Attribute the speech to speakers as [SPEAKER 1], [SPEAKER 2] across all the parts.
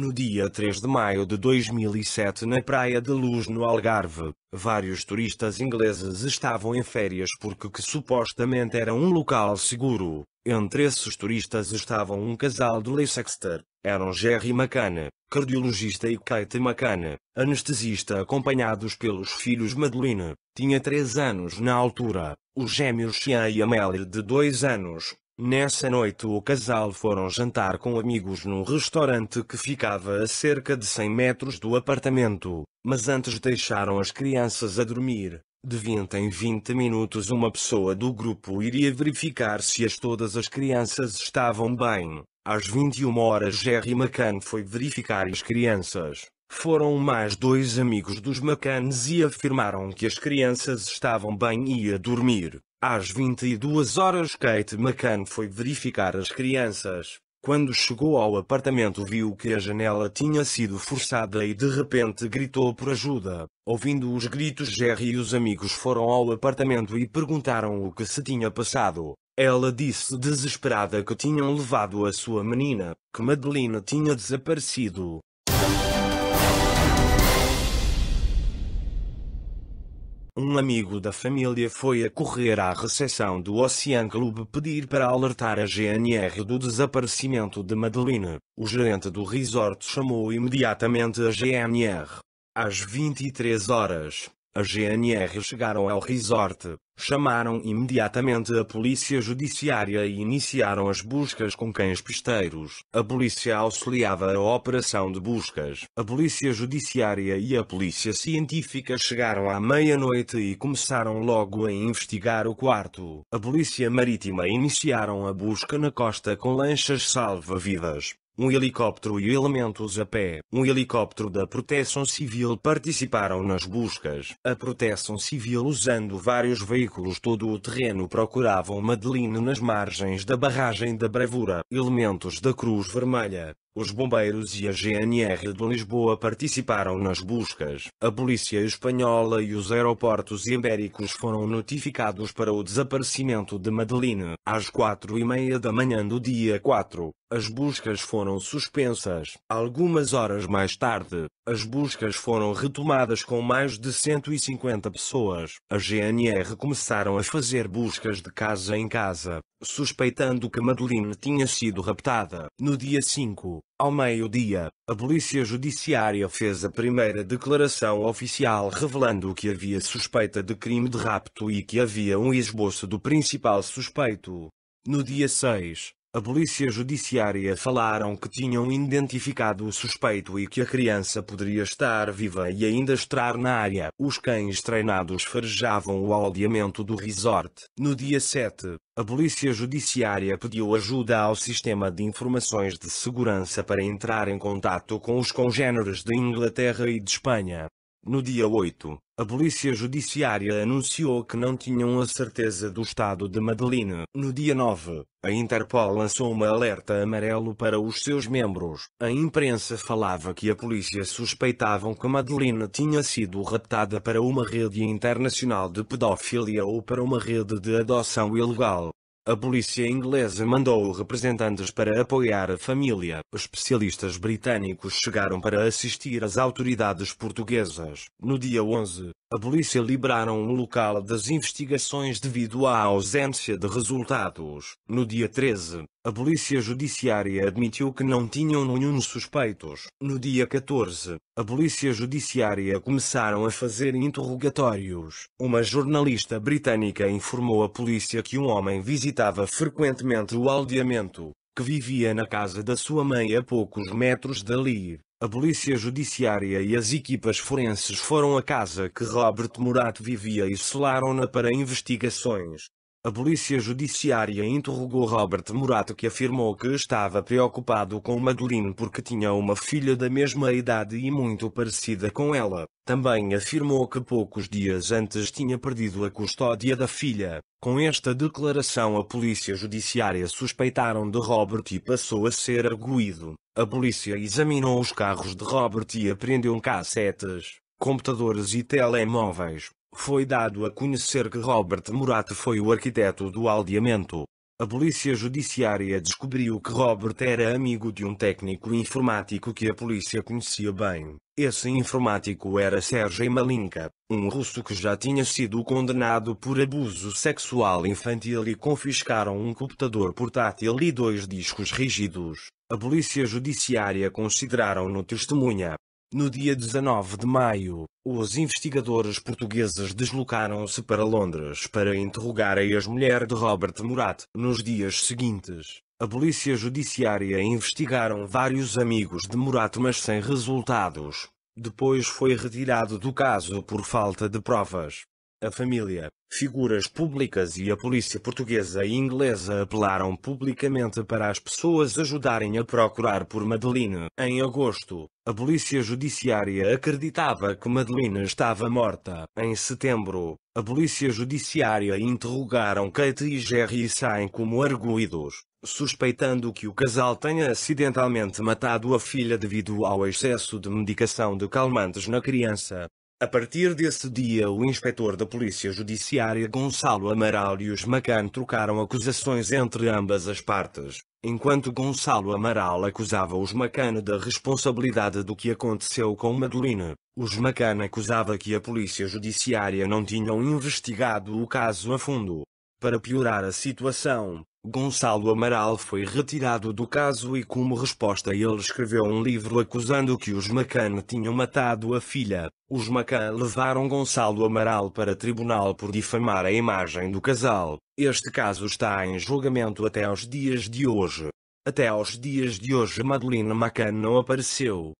[SPEAKER 1] No dia 3 de maio de 2007, na Praia de Luz, no Algarve, vários turistas ingleses estavam em férias porque que supostamente era um local seguro. Entre esses turistas estavam um casal de Leicester, eram Jerry McCann, cardiologista e Kate McCann, anestesista acompanhados pelos filhos Madeline, tinha 3 anos na altura, os gêmeos Shea e Amelie de 2 anos, Nessa noite o casal foram jantar com amigos num restaurante que ficava a cerca de 100 metros do apartamento, mas antes deixaram as crianças a dormir. De 20 em 20 minutos uma pessoa do grupo iria verificar se as todas as crianças estavam bem. Às 21 horas Jerry McCann foi verificar as crianças. Foram mais dois amigos dos McCanns e afirmaram que as crianças estavam bem e a dormir. Às 22 horas, Kate McCann foi verificar as crianças. Quando chegou ao apartamento, viu que a janela tinha sido forçada e de repente gritou por ajuda. Ouvindo os gritos, Jerry e os amigos foram ao apartamento e perguntaram o que se tinha passado. Ela disse desesperada que tinham levado a sua menina, que Madeline tinha desaparecido. Um amigo da família foi a correr à recepção do Ocean Club pedir para alertar a GNR do desaparecimento de Madeline. O gerente do resort chamou imediatamente a GNR. Às 23 horas, a GNR chegaram ao resort, Chamaram imediatamente a polícia judiciária e iniciaram as buscas com cães pisteiros. A polícia auxiliava a operação de buscas. A polícia judiciária e a polícia científica chegaram à meia-noite e começaram logo a investigar o quarto. A polícia marítima iniciaram a busca na costa com lanchas salva-vidas um helicóptero e elementos a pé. Um helicóptero da Proteção Civil participaram nas buscas. A Proteção Civil usando vários veículos todo o terreno procuravam Madeline nas margens da barragem da Bravura. Elementos da Cruz Vermelha, os bombeiros e a GNR de Lisboa participaram nas buscas. A polícia espanhola e os aeroportos ibéricos foram notificados para o desaparecimento de Madeline. Às quatro e meia da manhã do dia 4, as buscas foram suspensas. Algumas horas mais tarde, as buscas foram retomadas com mais de 150 pessoas. A GNR começaram a fazer buscas de casa em casa, suspeitando que Madeline tinha sido raptada. No dia 5, ao meio-dia, a polícia judiciária fez a primeira declaração oficial revelando que havia suspeita de crime de rapto e que havia um esboço do principal suspeito. No dia 6, a polícia judiciária falaram que tinham identificado o suspeito e que a criança poderia estar viva e ainda estar na área. Os cães treinados farejavam o aldeamento do resort. No dia 7, a polícia judiciária pediu ajuda ao sistema de informações de segurança para entrar em contato com os congêneres de Inglaterra e de Espanha. No dia 8, a polícia judiciária anunciou que não tinham a certeza do estado de Madeline. No dia 9, a Interpol lançou uma alerta amarelo para os seus membros. A imprensa falava que a polícia suspeitavam que Madeline tinha sido raptada para uma rede internacional de pedofilia ou para uma rede de adoção ilegal a polícia inglesa mandou representantes para apoiar a família. Especialistas britânicos chegaram para assistir às autoridades portuguesas. No dia 11, a polícia liberaram o local das investigações devido à ausência de resultados. No dia 13, a polícia judiciária admitiu que não tinham nenhum suspeitos. No dia 14, a polícia judiciária começaram a fazer interrogatórios. Uma jornalista britânica informou a polícia que um homem visitava frequentemente o aldeamento que vivia na casa da sua mãe a poucos metros dali. A polícia judiciária e as equipas forenses foram à casa que Robert Murat vivia e selaram-na para investigações. A polícia judiciária interrogou Robert Murato que afirmou que estava preocupado com Madeline porque tinha uma filha da mesma idade e muito parecida com ela. Também afirmou que poucos dias antes tinha perdido a custódia da filha. Com esta declaração a polícia judiciária suspeitaram de Robert e passou a ser arguído. A polícia examinou os carros de Robert e apreendeu cassetes, computadores e telemóveis. Foi dado a conhecer que Robert Murat foi o arquiteto do aldeamento. A polícia judiciária descobriu que Robert era amigo de um técnico informático que a polícia conhecia bem. Esse informático era Sergei Malinka, um russo que já tinha sido condenado por abuso sexual infantil e confiscaram um computador portátil e dois discos rígidos. A polícia judiciária consideraram-no testemunha, no dia 19 de maio, os investigadores portugueses deslocaram-se para Londres para interrogar a ex-mulher de Robert Murat. Nos dias seguintes, a polícia judiciária investigaram vários amigos de Murat mas sem resultados. Depois foi retirado do caso por falta de provas. A família, figuras públicas e a polícia portuguesa e inglesa apelaram publicamente para as pessoas ajudarem a procurar por Madeline. Em agosto, a polícia judiciária acreditava que Madeline estava morta. Em setembro, a polícia judiciária interrogaram Kate e Jerry Sain como arguídos, suspeitando que o casal tenha acidentalmente matado a filha devido ao excesso de medicação de calmantes na criança. A partir desse dia, o inspetor da Polícia Judiciária Gonçalo Amaral e os Macan trocaram acusações entre ambas as partes, enquanto Gonçalo Amaral acusava os Macan da responsabilidade do que aconteceu com Madeline. Os Macan acusava que a Polícia Judiciária não tinham investigado o caso a fundo, para piorar a situação, Gonçalo Amaral foi retirado do caso e como resposta ele escreveu um livro acusando que os Macan tinham matado a filha. Os Macan levaram Gonçalo Amaral para tribunal por difamar a imagem do casal. Este caso está em julgamento até aos dias de hoje. Até aos dias de hoje Madeline Macan não apareceu.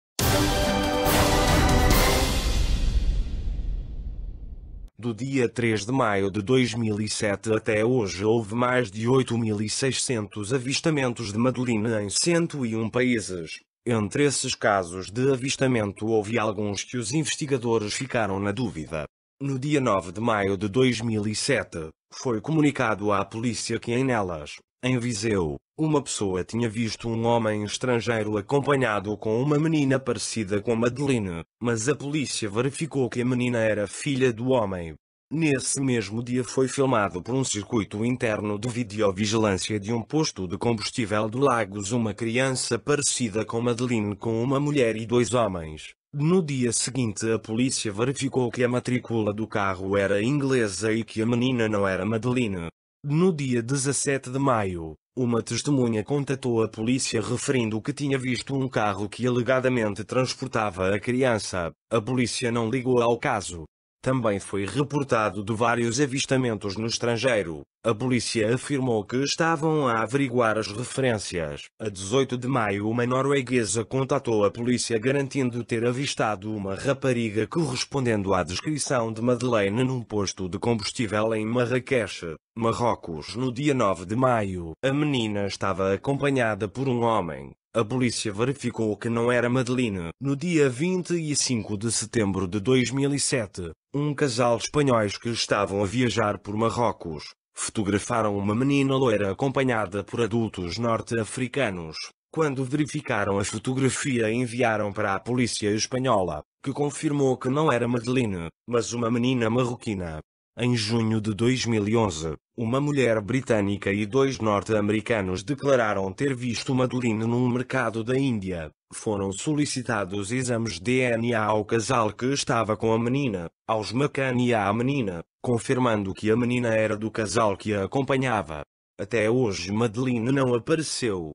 [SPEAKER 1] Do dia 3 de maio de 2007 até hoje houve mais de 8.600 avistamentos de Madeline em 101 países. Entre esses casos de avistamento houve alguns que os investigadores ficaram na dúvida. No dia 9 de maio de 2007, foi comunicado à polícia que em Nelas, em Viseu, uma pessoa tinha visto um homem estrangeiro acompanhado com uma menina parecida com Madeline, mas a polícia verificou que a menina era filha do homem. Nesse mesmo dia foi filmado por um circuito interno de videovigilância de um posto de combustível do Lagos uma criança parecida com Madeline com uma mulher e dois homens. No dia seguinte a polícia verificou que a matrícula do carro era inglesa e que a menina não era Madeline. No dia 17 de maio, uma testemunha contatou a polícia referindo que tinha visto um carro que alegadamente transportava a criança. A polícia não ligou ao caso. Também foi reportado de vários avistamentos no estrangeiro. A polícia afirmou que estavam a averiguar as referências. A 18 de maio, uma norueguesa contatou a polícia garantindo ter avistado uma rapariga correspondendo à descrição de Madeleine num posto de combustível em Marrakech. Marrocos no dia 9 de maio, a menina estava acompanhada por um homem. A polícia verificou que não era Madeline. No dia 25 de setembro de 2007, um casal espanhóis que estavam a viajar por Marrocos fotografaram uma menina loira acompanhada por adultos norte-africanos. Quando verificaram a fotografia, enviaram para a polícia espanhola, que confirmou que não era Madeline, mas uma menina marroquina. Em junho de 2011, uma mulher britânica e dois norte-americanos declararam ter visto Madeline num mercado da Índia. Foram solicitados exames DNA ao casal que estava com a menina, aos McCann e à menina, confirmando que a menina era do casal que a acompanhava. Até hoje Madeline não apareceu.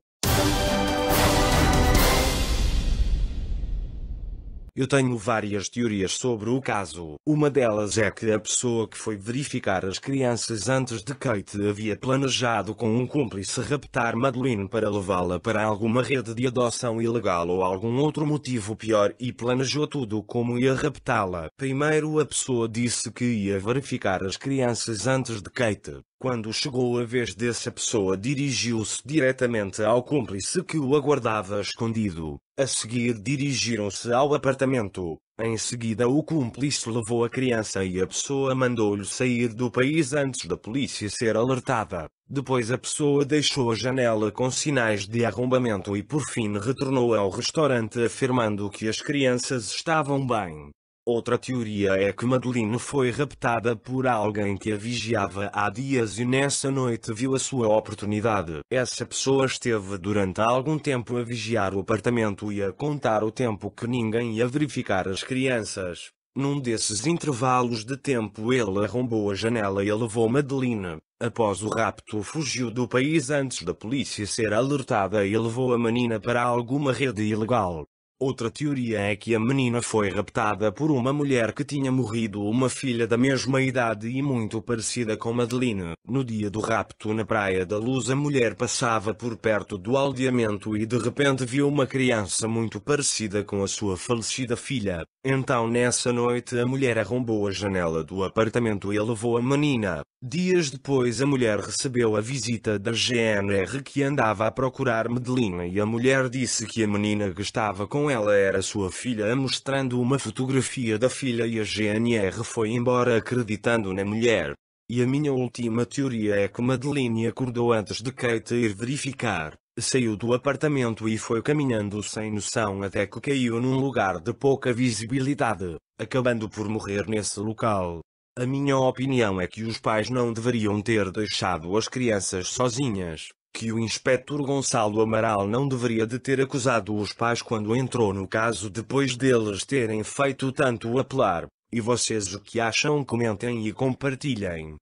[SPEAKER 1] Eu tenho várias teorias sobre o caso. Uma delas é que a pessoa que foi verificar as crianças antes de Kate havia planejado com um cúmplice raptar Madeline para levá-la para alguma rede de adoção ilegal ou algum outro motivo pior e planejou tudo como ia raptá-la. Primeiro a pessoa disse que ia verificar as crianças antes de Kate. Quando chegou a vez dessa pessoa, dirigiu-se diretamente ao cúmplice que o aguardava escondido. A seguir, dirigiram-se ao apartamento. Em seguida, o cúmplice levou a criança e a pessoa mandou-lhe sair do país antes da polícia ser alertada. Depois, a pessoa deixou a janela com sinais de arrombamento e, por fim, retornou ao restaurante afirmando que as crianças estavam bem. Outra teoria é que Madeline foi raptada por alguém que a vigiava há dias e nessa noite viu a sua oportunidade. Essa pessoa esteve durante algum tempo a vigiar o apartamento e a contar o tempo que ninguém ia verificar as crianças. Num desses intervalos de tempo ele arrombou a janela e levou Madeline. Após o rapto fugiu do país antes da polícia ser alertada e levou a menina para alguma rede ilegal. Outra teoria é que a menina foi raptada por uma mulher que tinha morrido uma filha da mesma idade e muito parecida com Madeline. No dia do rapto na Praia da Luz a mulher passava por perto do aldeamento e de repente viu uma criança muito parecida com a sua falecida filha. Então nessa noite a mulher arrombou a janela do apartamento e levou a menina. Dias depois a mulher recebeu a visita da GNR que andava a procurar Madeline e a mulher disse que a menina que estava com ela era sua filha mostrando uma fotografia da filha e a GNR foi embora acreditando na mulher. E a minha última teoria é que Madeline acordou antes de Kate ir verificar, saiu do apartamento e foi caminhando sem noção até que caiu num lugar de pouca visibilidade, acabando por morrer nesse local. A minha opinião é que os pais não deveriam ter deixado as crianças sozinhas, que o inspetor Gonçalo Amaral não deveria de ter acusado os pais quando entrou no caso depois deles terem feito tanto apelar. E vocês o que acham comentem e compartilhem.